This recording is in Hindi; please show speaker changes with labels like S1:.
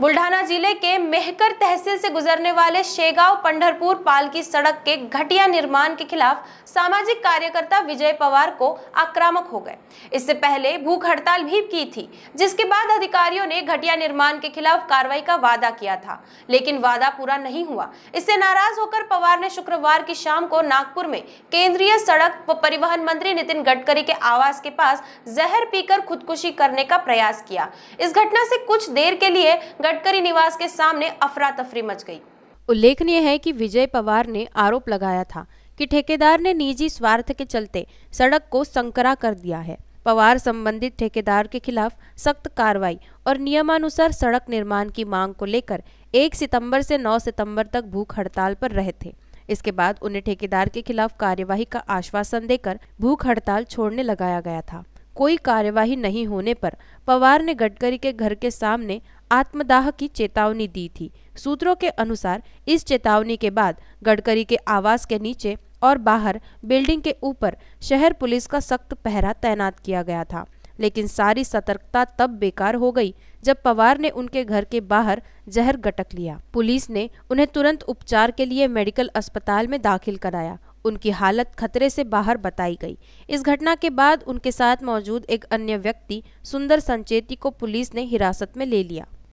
S1: बुल्ढाना जिले के मेहकर तहसील से गुजरने वाले शेगांव पंडरपुर पाल की सड़क के घटिया निर्माण के खिलाफ सामाजिक कार्यकर्ता विजय पवार को आक्रामक हो गए इससे पहले भूख हड़ताल भी की थी जिसके बाद अधिकारियों ने घटिया निर्माण के खिलाफ कार्रवाई का वादा किया था लेकिन वादा पूरा नहीं हुआ इससे नाराज होकर पवार ने शुक्रवार की शाम को नागपुर में केंद्रीय सड़क व परिवहन मंत्री नितिन गडकरी के आवास के पास जहर पीकर खुदकुशी करने का प्रयास किया इस घटना से कुछ देर के लिए गडकरी निवास के सामने अफरा तफरी मच गई उल्लेखनीय है कि विजय पवार ने आरोप लगाया था कि ठेकेदार ने निजी स्वार्थ के चलते सड़क को संकरा कर दिया है पवार संबंधित ठेकेदार के खिलाफ सख्त कार्रवाई और नियमानुसार सड़क निर्माण की मांग को लेकर 1 सितंबर से 9 सितंबर तक भूख हड़ताल पर रहे थे इसके बाद उन्हें ठेकेदार के खिलाफ कार्यवाही का आश्वासन देकर भूख हड़ताल छोड़ने लगाया गया था कोई कार्यवाही नहीं होने पर पवार ने गडकरी के घर के सामने आत्मदाह की चेतावनी दी थी सूत्रों के अनुसार इस चेतावनी के बाद गडकरी के आवास के नीचे और बाहर बिल्डिंग के ऊपर शहर पुलिस का सख्त पहरा तैनात किया गया था लेकिन सारी सतर्कता तब बेकार हो गई जब पवार ने उनके घर के बाहर जहर गटक लिया पुलिस ने उन्हें तुरंत उपचार के लिए मेडिकल अस्पताल में दाखिल कराया उनकी हालत खतरे से बाहर बताई गई इस घटना के बाद उनके साथ मौजूद एक अन्य व्यक्ति सुंदर संचेती को पुलिस ने हिरासत में ले लिया